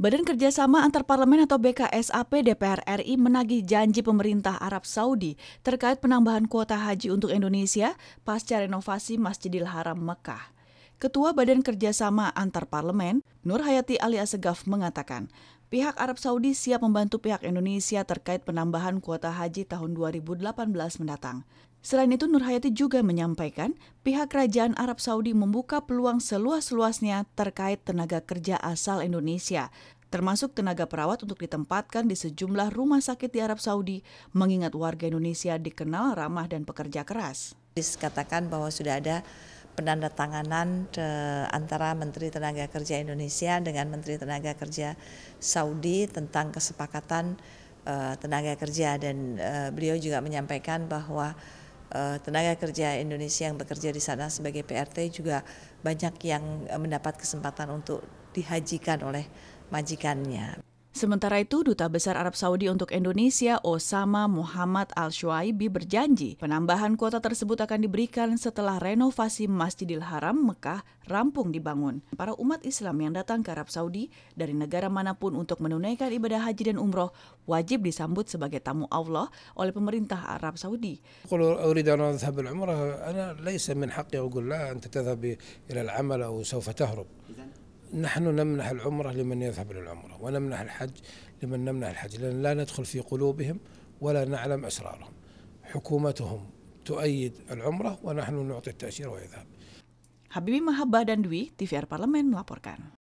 Badan Kerjasama Antar Parlemen atau BKSAP DPR RI menagih janji pemerintah Arab Saudi terkait penambahan kuota haji untuk Indonesia pasca renovasi Masjidil Haram Mekah. Ketua Badan Kerjasama Antar Parlemen, Nur Hayati Ali Asegaf mengatakan, Pihak Arab Saudi siap membantu pihak Indonesia terkait penambahan kuota haji tahun 2018 mendatang. Selain itu, Nur Hayati juga menyampaikan pihak kerajaan Arab Saudi membuka peluang seluas-luasnya terkait tenaga kerja asal Indonesia, termasuk tenaga perawat untuk ditempatkan di sejumlah rumah sakit di Arab Saudi, mengingat warga Indonesia dikenal ramah dan pekerja keras. Dikatakan bahwa sudah ada penandatanganan eh, antara Menteri Tenaga Kerja Indonesia dengan Menteri Tenaga Kerja Saudi tentang kesepakatan eh, tenaga kerja dan eh, beliau juga menyampaikan bahwa tenaga kerja Indonesia yang bekerja di sana sebagai PRT juga banyak yang mendapat kesempatan untuk dihajikan oleh majikannya. Sementara itu, Duta Besar Arab Saudi untuk Indonesia Osama Muhammad Al-Shuaibi berjanji penambahan kuota tersebut akan diberikan setelah renovasi Masjidil Haram Mekah rampung dibangun. Para umat Islam yang datang ke Arab Saudi dari negara manapun untuk menunaikan ibadah haji dan umroh wajib disambut sebagai tamu Allah oleh pemerintah Arab Saudi. Kalau atau نحن نمنح العمرة لمن يذهب للعمرة ونمنح الحج لمن نمنح الحج لأن لا ندخل في قلوبهم ولا نعلم أسرارهم حكومتهم تؤيد العمرة ونحن نعطي التأشيرة ويذهب حبيبي Mahabah دندوي TVR Parlemen melaporkan.